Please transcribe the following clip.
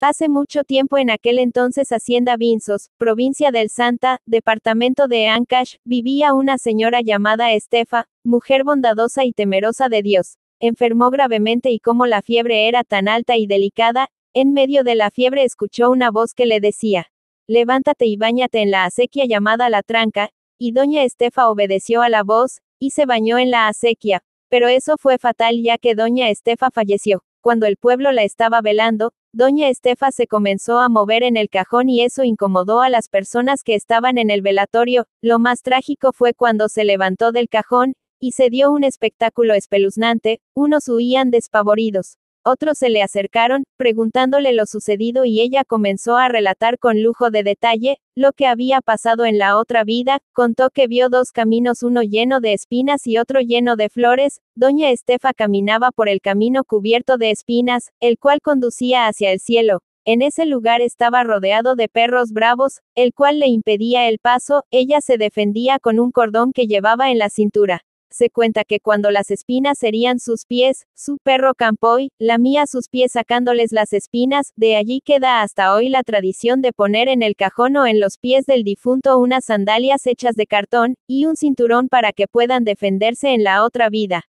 Hace mucho tiempo en aquel entonces Hacienda Vinzos, provincia del Santa, departamento de Ancash, vivía una señora llamada Estefa, mujer bondadosa y temerosa de Dios. Enfermó gravemente y como la fiebre era tan alta y delicada, en medio de la fiebre escuchó una voz que le decía, Levántate y báñate en la acequia llamada La Tranca, y doña Estefa obedeció a la voz, y se bañó en la acequia, pero eso fue fatal ya que doña Estefa falleció, cuando el pueblo la estaba velando, Doña Estefa se comenzó a mover en el cajón y eso incomodó a las personas que estaban en el velatorio, lo más trágico fue cuando se levantó del cajón, y se dio un espectáculo espeluznante, unos huían despavoridos, otros se le acercaron, preguntándole lo sucedido y ella comenzó a relatar con lujo de detalle, lo que había pasado en la otra vida, contó que vio dos caminos, uno lleno de espinas y otro lleno de flores, doña Estefa caminaba por el camino cubierto de espinas, el cual conducía hacia el cielo, en ese lugar estaba rodeado de perros bravos, el cual le impedía el paso, ella se defendía con un cordón que llevaba en la cintura. Se cuenta que cuando las espinas serían sus pies, su perro Campoy, lamía sus pies sacándoles las espinas, de allí queda hasta hoy la tradición de poner en el cajón o en los pies del difunto unas sandalias hechas de cartón, y un cinturón para que puedan defenderse en la otra vida.